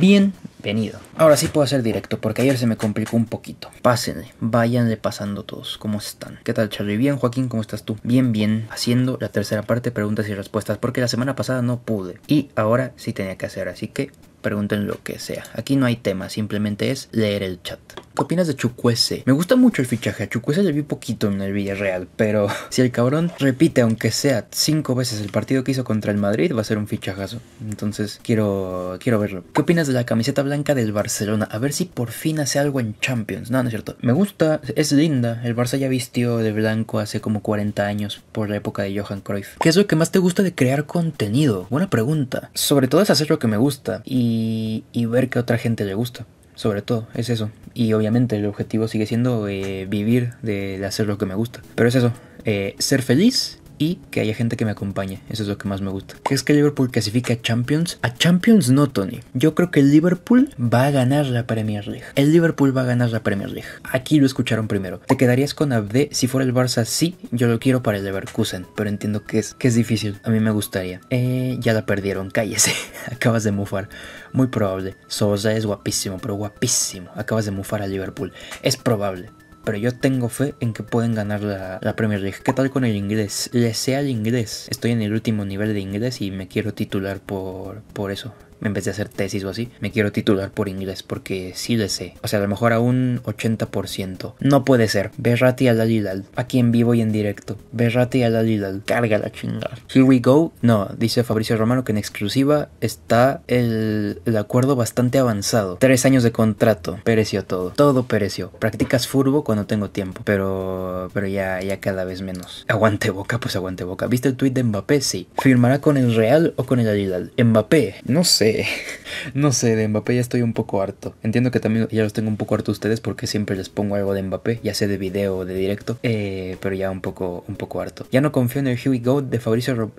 Bienvenido. Ahora sí puedo hacer directo porque ayer se me complicó un poquito. Pásenle, váyanle pasando todos. ¿Cómo están? ¿Qué tal, Charlie? Bien, Joaquín, ¿cómo estás tú? Bien, bien. Haciendo la tercera parte, preguntas y respuestas, porque la semana pasada no pude. Y ahora sí tenía que hacer, así que pregunten lo que sea. Aquí no hay tema, simplemente es leer el chat. ¿Qué opinas de Chukwese? Me gusta mucho el fichaje. A Chucuese le vi poquito en el Villarreal, pero si el cabrón repite, aunque sea cinco veces el partido que hizo contra el Madrid, va a ser un fichajazo. Entonces quiero, quiero verlo. ¿Qué opinas de la camiseta blanca del Barcelona? A ver si por fin hace algo en Champions. No, no es cierto. Me gusta, es linda. El Barça ya vistió de blanco hace como 40 años por la época de Johan Cruyff. ¿Qué es lo que más te gusta de crear contenido? Buena pregunta. Sobre todo es hacer lo que me gusta y y, ver que a otra gente le gusta. Sobre todo, es eso. Y obviamente el objetivo sigue siendo eh, vivir de, hacer lo que me gusta. Pero es eso, eh, ser feliz y que haya gente que me acompañe. Eso es lo que más me gusta. ¿Crees que Liverpool clasifica a Champions? A Champions no, Tony. Yo creo que el Liverpool va a ganar la Premier League. El Liverpool va a ganar la Premier League. Aquí lo escucharon primero. ¿Te quedarías con Abde si fuera el Barça? Sí, yo lo quiero para el Leverkusen, pero entiendo que es, que es difícil. A mí me gustaría. Eh, ya la perdieron, cállese. Acabas de mufar. Muy probable. Sosa es guapísimo, pero guapísimo. Acabas de mufar a Liverpool. Es probable pero yo tengo fe en que pueden ganar la, Premier League. ¿Qué tal con el inglés? Le sea el inglés. Estoy en el último nivel de inglés y me quiero titular por, por eso en vez de hacer tesis o así, me quiero titular por inglés porque sí le sé. O sea, a lo mejor a un 80%. No puede ser. Berrati al Alilal. Aquí en vivo y en directo. Berrati al Alilal. Carga la chingada. Here we go. No, dice Fabricio Romano que en exclusiva está el, acuerdo bastante avanzado. Tres años de contrato. Pereció todo. Todo pereció. Practicas furbo cuando tengo tiempo. Pero, pero ya, ya cada vez menos. Aguante boca, pues aguante boca. ¿Viste el tweet de Mbappé? Sí. ¿Firmará con el Real o con el Alilal? Mbappé. No sé. no sé, de Mbappé ya estoy un poco harto. Entiendo que también ya los tengo un poco harto ustedes porque siempre les pongo algo de Mbappé, ya sea de video o de directo, eh, pero ya un poco, un poco harto. Ya no confío en el Huey Goat de Fabricio,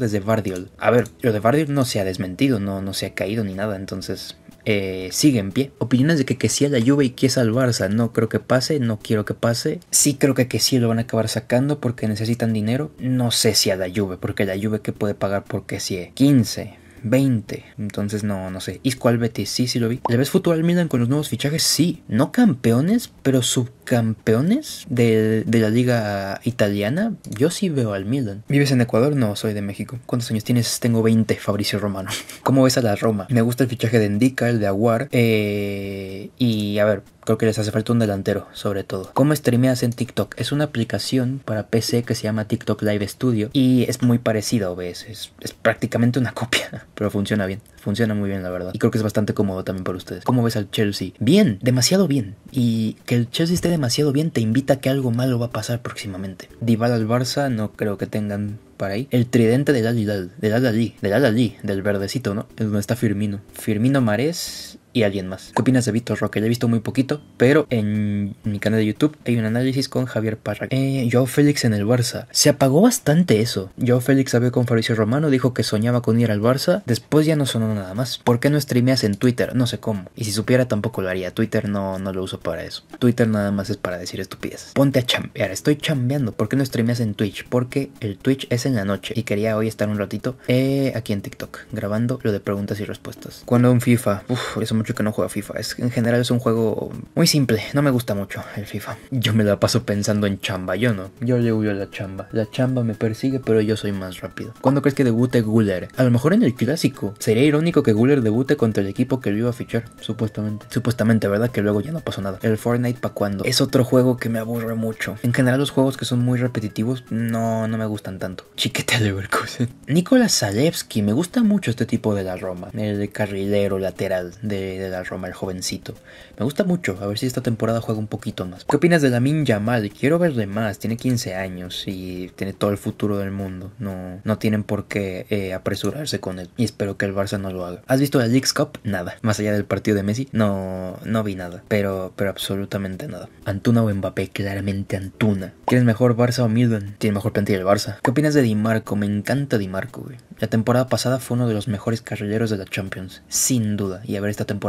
desde Bardiol. A ver, lo de Bardiol no se ha desmentido, no, no se ha caído ni nada, entonces eh, sigue en pie. Opiniones de que, que sí a la Juve y que es al Barça. No creo que pase, no quiero que pase. Sí creo que, que sí lo van a acabar sacando porque necesitan dinero. No sé si a la Juve, porque la Juve que puede pagar porque si sí, 15, 20. Entonces no, no sé. Isco al Betis, sí, sí lo vi. ¿Le ves futuro al Milan con los nuevos fichajes? Sí. No campeones, pero subcampeones de, de la liga italiana. Yo sí veo al Milan. ¿Vives en Ecuador? No, soy de México. ¿Cuántos años tienes? Tengo 20, Fabricio Romano. ¿Cómo ves a la Roma? Me gusta el fichaje de Endica, el de Aguar. Eh, y a ver, Creo que les hace falta un delantero, sobre todo. ¿Cómo streameas en TikTok? Es una aplicación para PC que se llama TikTok Live Studio y es muy parecida a OBS. Es, prácticamente una copia, pero funciona bien. Funciona muy bien, la verdad. Y creo que es bastante cómodo también para ustedes. ¿Cómo ves al Chelsea? Bien, demasiado bien. Y que el Chelsea esté demasiado bien te invita a que algo malo va a pasar próximamente. Dival al Barça no creo que tengan para ahí. El tridente del al del al del del verdecito, ¿no? Es donde está Firmino. Firmino Mares y alguien más. ¿Qué opinas de Víctor Roque? Ya he visto muy poquito, pero en mi canal de YouTube hay un análisis con Javier Parra. Eh, Félix en el Barça. Se apagó bastante eso. Yo Félix habló con Fabricio Romano, dijo que soñaba con ir al Barça. Después ya no sonó nada más. ¿Por qué no streameas en Twitter? No sé cómo. Y si supiera tampoco lo haría. Twitter no, no lo uso para eso. Twitter nada más es para decir estupideces. Ponte a chambear. Estoy chambeando. ¿Por qué no streameas en Twitch? Porque el Twitch es en la noche y quería hoy estar un ratito eh, aquí en TikTok grabando lo de preguntas y respuestas. Cuando un FIFA, eso me mucho que no juega FIFA. Es, en general es un juego muy simple. No me gusta mucho el FIFA. Yo me la paso pensando en chamba. Yo no. Yo le huyo a la chamba. La chamba me persigue, pero yo soy más rápido. ¿Cuándo crees que debute Guller? A lo mejor en el clásico. Sería irónico que Guller debute contra el equipo que lo iba a fichar, supuestamente. Supuestamente, ¿verdad? Que luego ya no pasó nada. El Fortnite para cuándo? Es otro juego que me aburre mucho. En general los juegos que son muy repetitivos no, no me gustan tanto. Chiquete Leverkusen. Nicolás Zalewski. Me gusta mucho este tipo de la Roma. El carrilero lateral de de, la Roma, el jovencito. Me gusta mucho, a ver si esta temporada juega un poquito más. ¿Qué opinas de Lamin Yamal? Quiero verle más, tiene 15 años y tiene todo el futuro del mundo. No, no tienen por qué eh, apresurarse con él y espero que el Barça no lo haga. ¿Has visto la League's Cup? Nada. Más allá del partido de Messi, no, no vi nada, pero, pero absolutamente nada. Antuna o Mbappé, claramente Antuna. ¿Quieres mejor, Barça o Milton? Tiene mejor plantilla el Barça. ¿Qué opinas de Di Marco? Me encanta Di Marco, La temporada pasada fue uno de los mejores Carrilleros de la Champions, sin duda. Y a ver esta temporada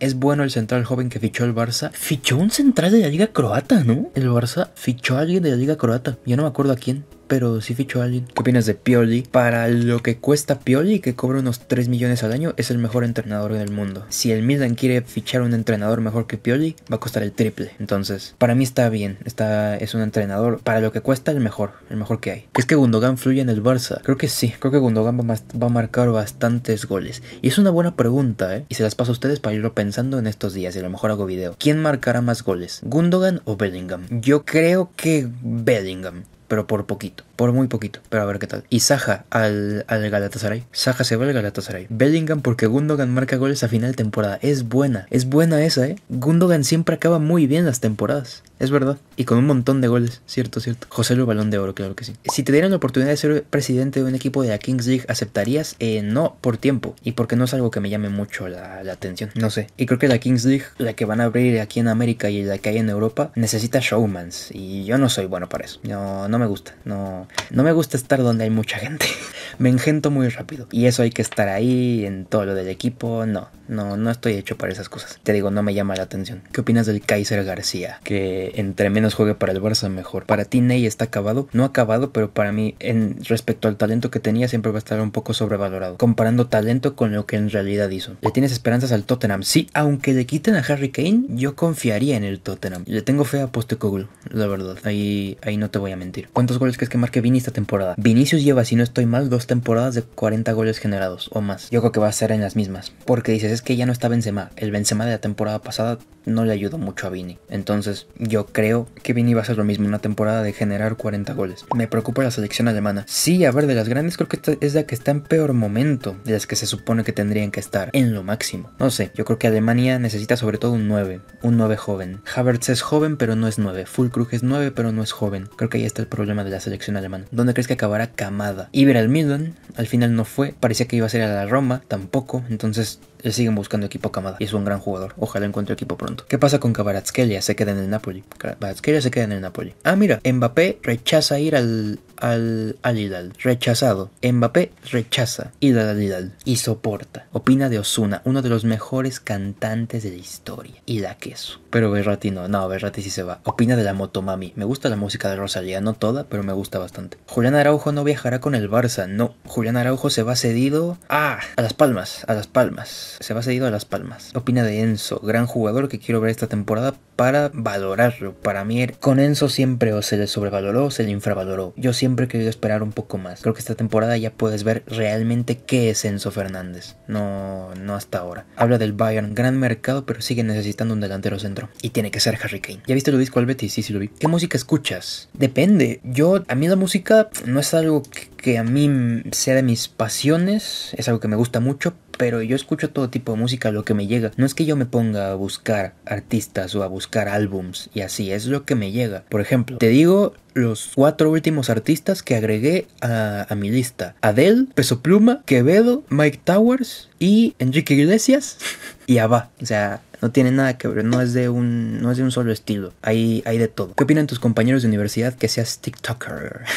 es bueno el central joven que fichó el Barça. Fichó un central de la liga croata, ¿no? El Barça fichó a alguien de la liga croata. Yo no me acuerdo a quién pero si ficho a alguien. ¿Qué opinas de Pioli? Para lo que cuesta Pioli, que cobra unos 3 millones al año, es el mejor entrenador del mundo. Si el Milan quiere fichar un entrenador mejor que Pioli, va a costar el triple. Entonces, para mí está bien. Está, es un entrenador, para lo que cuesta, el mejor. El mejor que hay. ¿Es que Gundogan fluye en el Barça? Creo que sí. Creo que Gundogan va, va a marcar bastantes goles. Y es una buena pregunta, ¿eh? Y se las paso a ustedes para irlo pensando en estos días. Y a lo mejor hago video. ¿Quién marcará más goles? ¿Gundogan o Bellingham? Yo creo que Bellingham pero por poquito, por muy poquito, pero a ver qué tal. Y Saja al, Galatasaray. Saja se va al Galatasaray. Bellingham porque Gundogan marca goles a final de temporada. Es buena, es buena esa, ¿eh? Gundogan siempre acaba muy bien las temporadas. Es verdad. Y con un montón de goles, cierto, cierto. José Luis Balón de Oro, claro que sí. Si te dieran la oportunidad de ser presidente de un equipo de la Kings League, ¿aceptarías? Eh, no, por tiempo. Y porque no es algo que me llame mucho la, la atención. No sé. Y creo que la Kings League, la que van a abrir aquí en América y la que hay en Europa, necesita showmans. Y yo no soy bueno para eso. No, no me gusta. No, no me gusta estar donde hay mucha gente. me engento muy rápido. Y eso hay que estar ahí en todo lo del equipo. No, no, no estoy hecho para esas cosas. Te digo, no me llama la atención. ¿Qué opinas del Kaiser García? Que entre menos juegue para el Barça, mejor. Para ti, Ney está acabado. No acabado, pero para mí, en respecto al talento que tenía, siempre va a estar un poco sobrevalorado. Comparando talento con lo que en realidad hizo. ¿Le tienes esperanzas al Tottenham? Sí, aunque le quiten a Harry Kane, yo confiaría en el Tottenham. Le tengo fe a Postecoglou, la verdad. Ahí, ahí no te voy a mentir. ¿Cuántos goles crees que marque Vini esta temporada? Vinicius lleva, si no estoy mal, dos temporadas de 40 goles generados o más. Yo creo que va a ser en las mismas. Porque dices, es que ya no está Benzema. El Benzema de la temporada pasada no le ayudó mucho a Vini. Entonces, yo creo que Vini va a ser lo mismo, una temporada de generar 40 goles. Me preocupa la selección alemana. Sí, a ver, de las grandes creo que es la que está en peor momento de las que se supone que tendrían que estar, en lo máximo. No sé, yo creo que Alemania necesita sobre todo un 9, un 9 joven. Havertz es joven, pero no es 9. Fulkrug es 9, pero no es joven. Creo que ahí está el problema problema de la selección alemana. ¿Dónde crees que acabará Camada? Iber al Milan, al final no fue, parecía que iba a ser a la Roma, tampoco, entonces le siguen buscando equipo a Camada y es un gran jugador. Ojalá encuentre equipo pronto. ¿Qué pasa con Baratskelia Se queda en el Napoli. Baratskelia se queda en el Napoli. Ah, mira, Mbappé rechaza ir al al al Rechazado. Mbappé rechaza ir al Alidal. y soporta. Opina de Osuna, uno de los mejores cantantes de la historia y la queso. Pero Berrati no, no, Berrati sí se va. Opina de la Motomami. Me gusta la música de Rosalía, no toda, pero me gusta bastante. Julián Araujo no viajará con el Barça, no. Julián Araujo se va cedido ah, a Las Palmas, a Las Palmas. Se va cedido a Las Palmas. Opina de Enzo, gran jugador que quiero ver esta temporada para valorarlo. Para mí, er, con Enzo siempre o se le sobrevaloró o se le infravaloró. Yo siempre he querido esperar un poco más. Creo que esta temporada ya puedes ver realmente qué es Enzo Fernández. No, no hasta ahora. Habla del Bayern, gran mercado, pero sigue necesitando un delantero centro. Y tiene que ser Harry Kane. ¿Ya viste el disco al Sí, sí lo vi. ¿Qué música escuchas? Depende. Yo, a mí la música no es algo que a mí sea de mis pasiones. Es algo que me gusta mucho, pero yo escucho todo tipo de música, lo que me llega. No es que yo me ponga a buscar artistas o a buscar álbums y así, es lo que me llega. Por ejemplo, te digo los cuatro últimos artistas que agregué a, mi lista. Adele, Peso Pluma, Quevedo, Mike Towers y Enrique Iglesias y Abba. O sea, no tiene nada que ver, no es de un, no es de un solo estilo. Hay, hay de todo. ¿Qué opinan tus compañeros de universidad que seas TikToker?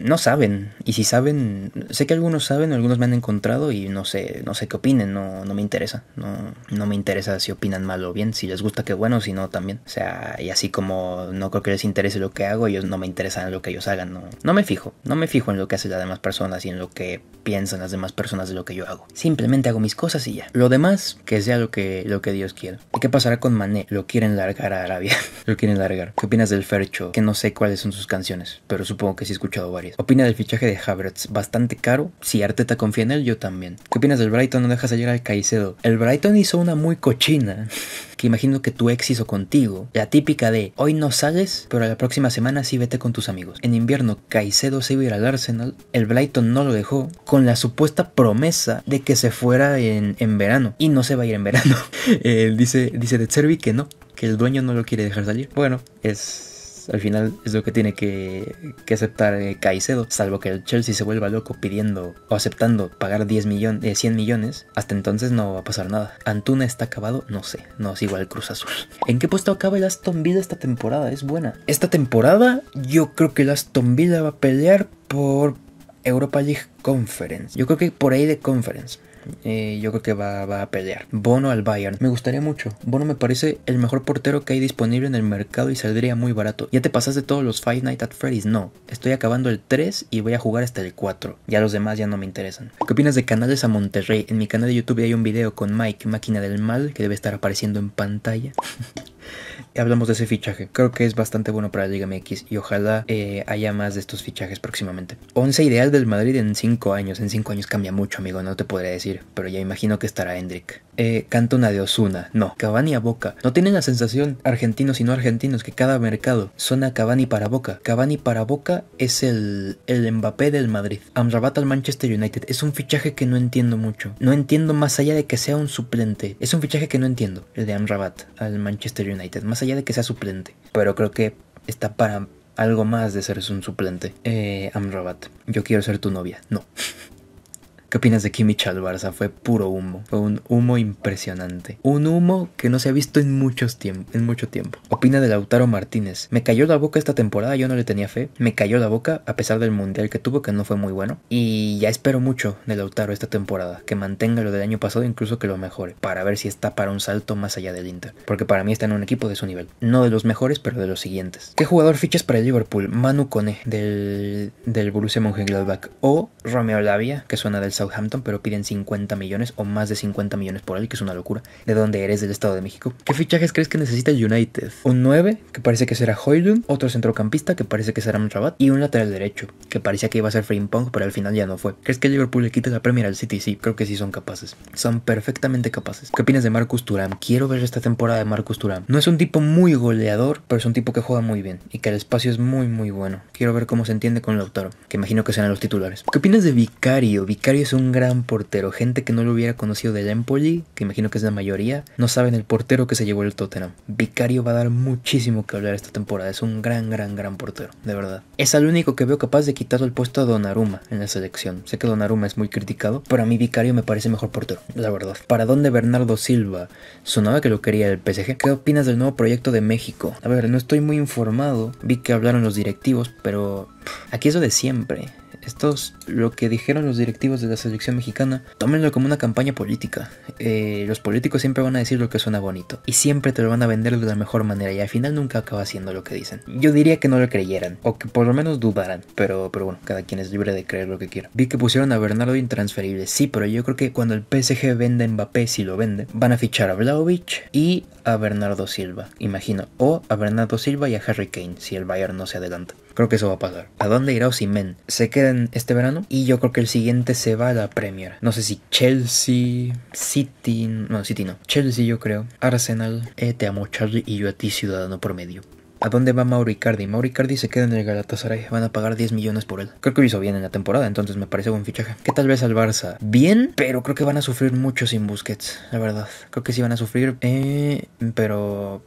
No saben. Y si saben, sé que algunos saben, algunos me han encontrado y no sé, no sé qué opinen, no, me interesa. No, no me interesa si opinan mal o bien. Si les gusta, qué bueno, si no, también. O sea, y así como no creo que les interese lo que hago, ellos no me interesan lo que ellos hagan. No, no me fijo, no me fijo en lo que hacen las demás personas y en lo que piensan las demás personas de lo que yo hago. Simplemente hago mis cosas y ya. Lo demás, que sea lo que, lo que Dios quiera quiero. ¿Qué pasará con Mané? Lo quieren largar a Arabia. Lo quieren largar. ¿Qué opinas del Fercho? Que no sé cuáles son sus canciones, pero supongo que sí he escuchado varias. ¿Opina del fichaje de Havertz? Bastante caro. Si Arteta confía en él, yo también. ¿Qué opinas del Brighton? No dejas salir al Caicedo. El Brighton hizo una muy cochina. Que imagino que tu ex hizo contigo. La típica de hoy no sales, pero la próxima semana sí vete con tus amigos. En invierno, Caicedo se iba a ir al Arsenal. El Brighton no lo dejó. Con la supuesta promesa de que se fuera en, en verano. Y no se va a ir en verano. eh, dice, dice de Servi que no, que el dueño no lo quiere dejar salir. Bueno, es al final es lo que tiene que, aceptar eh, Caicedo, salvo que el Chelsea se vuelva loco pidiendo o aceptando pagar 10 millones, eh, 100 millones, hasta entonces no va a pasar nada. Antuna está acabado, no sé, no es igual Cruz Azul. ¿En qué puesto acaba el Aston Villa esta temporada? Es buena. Esta temporada yo creo que el Aston Villa va a pelear por Europa League Conference. Yo creo que por ahí de Conference. Eh, yo creo que va, va, a pelear. Bono al Bayern. Me gustaría mucho. Bono me parece el mejor portero que hay disponible en el mercado y saldría muy barato. Ya te pasaste todos los Five Nights at Freddy's. No, estoy acabando el 3 y voy a jugar hasta el 4. Ya los demás ya no me interesan. ¿Qué opinas de canales a Monterrey? En mi canal de YouTube hay un video con Mike, máquina del mal, que debe estar apareciendo en pantalla hablamos de ese fichaje. Creo que es bastante bueno para la Liga MX y ojalá eh, haya más de estos fichajes próximamente. 11 ideal del Madrid en 5 años. En 5 años cambia mucho, amigo, no te podría decir, pero ya imagino que estará Hendrik. Eh, Cantona de Osuna, no. Cavani a Boca. No tienen la sensación, argentinos y no argentinos, que cada mercado suena Cavani para Boca. Cavani para Boca es el, el Mbappé del Madrid. Amrabat al Manchester United. Es un fichaje que no entiendo mucho. No entiendo más allá de que sea un suplente. Es un fichaje que no entiendo, el de Amrabat al Manchester United más allá de que sea suplente. Pero creo que está para algo más de ser un suplente. Eh, Amrabat, yo quiero ser tu novia. No. ¿Qué opinas de Kimi al Fue puro humo. Fue un humo impresionante. Un humo que no se ha visto en, muchos tiempo, en mucho tiempo. Opina de Lautaro Martínez. Me cayó la boca esta temporada, yo no le tenía fe. Me cayó la boca a pesar del mundial que tuvo, que no fue muy bueno. Y ya espero mucho de Lautaro esta temporada. Que mantenga lo del año pasado, incluso que lo mejore. Para ver si está para un salto más allá del Inter. Porque para mí está en un equipo de su nivel. No de los mejores, pero de los siguientes. ¿Qué jugador fichas para el Liverpool? Manu Kone del, del Borussia Mönchengladbach. O Romeo Lavia, que suena del Southampton, pero piden 50 millones o más de 50 millones por él, que es una locura. ¿De dónde eres? Del Estado de México. ¿Qué fichajes crees que necesita el United? Un 9, que parece que será Hoylund, otro centrocampista, que parece que será Rabat, y un lateral derecho, que parecía que iba a ser Pong pero al final ya no fue. ¿Crees que Liverpool le quita la Premier al City? Sí, creo que sí son capaces. Son perfectamente capaces. ¿Qué opinas de Marcus Turam? Quiero ver esta temporada de Marcus Turam. No es un tipo muy goleador, pero es un tipo que juega muy bien y que el espacio es muy, muy bueno. Quiero ver cómo se entiende con el autor. que imagino que sean los titulares. ¿Qué opinas de Vicario? Vicario es es un gran portero. Gente que no lo hubiera conocido de allá que imagino que es la mayoría, no saben el portero que se llevó el Tottenham. Vicario va a dar muchísimo que hablar esta temporada. Es un gran, gran, gran portero, de verdad. Es el único que veo capaz de quitarle el puesto a Donnarumma en la selección. Sé que Donnarumma es muy criticado, pero a mí Vicario me parece mejor portero, la verdad. ¿Para dónde Bernardo Silva? Sonaba que lo quería el PSG. ¿Qué opinas del nuevo proyecto de México? A ver, no estoy muy informado. Vi que hablaron los directivos, pero aquí es lo de siempre. Esto es lo que dijeron los directivos de la selección mexicana, tómenlo como una campaña política. Eh, los políticos siempre van a decir lo que suena bonito y siempre te lo van a vender de la mejor manera y al final nunca acaba siendo lo que dicen. Yo diría que no lo creyeran o que por lo menos dudaran, pero, pero bueno, cada quien es libre de creer lo que quiera. Vi que pusieron a Bernardo intransferible, sí, pero yo creo que cuando el PSG venda Mbappé, si lo vende, van a fichar a Vlaovic y a Bernardo Silva, imagino, o a Bernardo Silva y a Harry Kane si el Bayern no se adelanta. Creo que eso va a pasar. ¿A dónde irá Osimen? Se queda en este verano y yo creo que el siguiente se va a la Premier. No sé si Chelsea, City, no, City no. Chelsea yo creo, Arsenal, eh, te amo Charlie y yo a ti ciudadano promedio. ¿A dónde va Mauricardi? Mauricardi se queda en el Galatasaray. Van a pagar 10 millones por él. Creo que lo hizo bien en la temporada, entonces me parece buen fichaje. ¿Qué tal vez al Barça. Bien, pero creo que van a sufrir mucho sin Busquets, la verdad. Creo que sí van a sufrir, eh, pero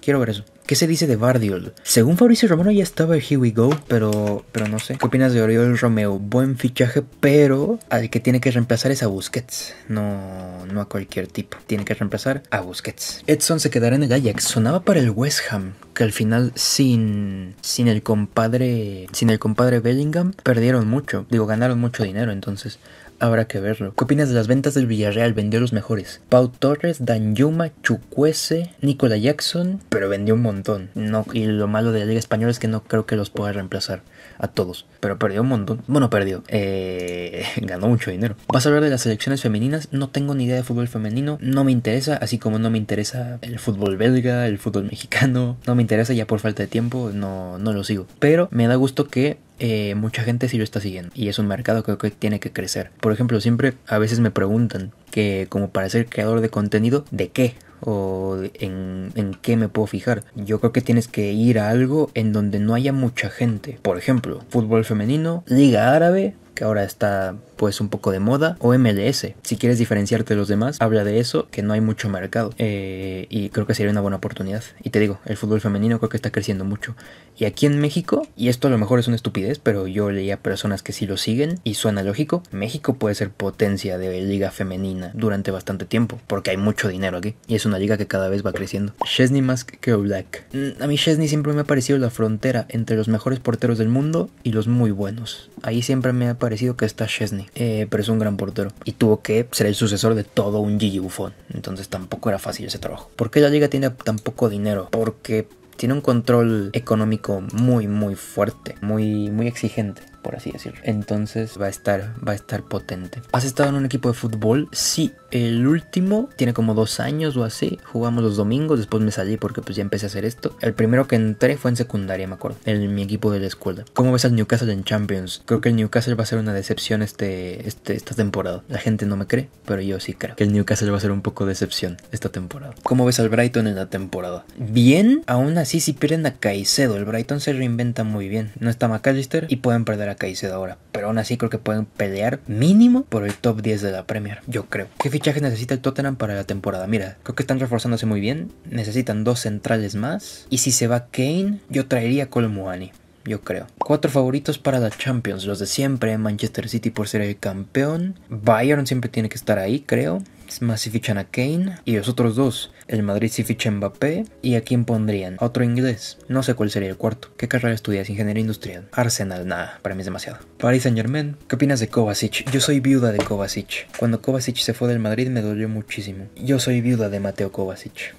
quiero ver eso. ¿Qué se dice de Bardiol? Según Fabricio Romano ya estaba el Here We Go, pero, pero no sé. ¿Qué opinas de Oriol Romeo? Buen fichaje, pero al que tiene que reemplazar es a Busquets, no, no a cualquier tipo. Tiene que reemplazar a Busquets. Edson se quedará en el Ajax. Sonaba para el West Ham, que al final sin, sin el compadre sin el compadre Bellingham perdieron mucho. Digo, ganaron mucho dinero, entonces Habrá que verlo. ¿Qué opinas de las ventas del Villarreal? Vendió los mejores. Pau Torres, Yuma, Chucuese, Nicola Jackson, pero vendió un montón. No, y lo malo de la Liga Española es que no creo que los pueda reemplazar a todos. Pero perdió un montón. Bueno, perdió. Eh, ganó mucho dinero. ¿Vas a hablar de las selecciones femeninas? No tengo ni idea de fútbol femenino. No me interesa, así como no me interesa el fútbol belga, el fútbol mexicano. No me interesa ya por falta de tiempo. No, no lo sigo. Pero me da gusto que eh, mucha gente sí lo está siguiendo y es un mercado que, que tiene que crecer. Por ejemplo, siempre a veces me preguntan que como para ser creador de contenido, ¿de qué? o en, en, qué me puedo fijar. Yo creo que tienes que ir a algo en donde no haya mucha gente. Por ejemplo, fútbol femenino, liga árabe, que ahora está pues un poco de moda o MLS. Si quieres diferenciarte de los demás, habla de eso, que no hay mucho mercado. Eh, y creo que sería una buena oportunidad. Y te digo, el fútbol femenino creo que está creciendo mucho. Y aquí en México, y esto a lo mejor es una estupidez, pero yo leía a personas que sí lo siguen y suena lógico, México puede ser potencia de liga femenina durante bastante tiempo, porque hay mucho dinero aquí. Y es una liga que cada vez va creciendo. Chesney más que Black. Mm, a mí Chesney siempre me ha parecido la frontera entre los mejores porteros del mundo y los muy buenos. Ahí siempre me ha parecido que está Chesney. Eh, pero es un gran portero. Y tuvo que ser el sucesor de todo un Gigi Buffon. Entonces tampoco era fácil ese trabajo. ¿Por qué la liga tiene tan poco dinero? Porque tiene un control económico muy muy fuerte, muy muy exigente por así decirlo. Entonces va a estar, va a estar potente. ¿Has estado en un equipo de fútbol? Sí, el último tiene como dos años o así. Jugamos los domingos, después me salí porque pues ya empecé a hacer esto. El primero que entré fue en secundaria, me acuerdo, en mi equipo de la escuela. ¿Cómo ves al Newcastle en Champions? Creo que el Newcastle va a ser una decepción este, este, esta temporada. La gente no me cree, pero yo sí creo que el Newcastle va a ser un poco decepción esta temporada. ¿Cómo ves al Brighton en la temporada? Bien, aún así si pierden a Caicedo, el Brighton se reinventa muy bien. No está McAllister y pueden perder a de ahora. Pero aún así creo que pueden pelear mínimo por el top 10 de la Premier. Yo creo. ¿Qué fichaje necesita el Tottenham para la temporada? Mira, creo que están reforzándose muy bien. Necesitan dos centrales más. Y si se va Kane, yo traería Colmuani yo creo. Cuatro favoritos para la Champions, los de siempre, Manchester City por ser el campeón, Bayern siempre tiene que estar ahí, creo, más si fichan a Kane y los otros dos. El Madrid si ficha a Mbappé y a quién pondrían? Otro inglés. No sé cuál sería el cuarto. ¿Qué carrera estudias? Ingeniería industrial. Arsenal, nada, para mí es demasiado. Paris Saint Germain. ¿Qué opinas de Kovacic? Yo soy viuda de Kovacic. Cuando Kovacic se fue del Madrid me dolió muchísimo. Yo soy viuda de Mateo Kovacic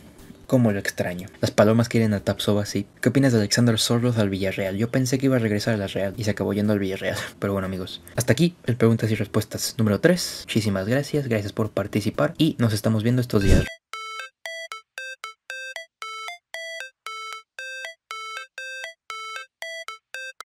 como lo extraño. Las palomas quieren a Tapsova, sí. ¿Qué opinas de Alexander Soros al Villarreal? Yo pensé que iba a regresar a la Real y se acabó yendo al Villarreal. Pero bueno, amigos. Hasta aquí el preguntas y respuestas número 3. Muchísimas gracias, gracias por participar y nos estamos viendo estos días.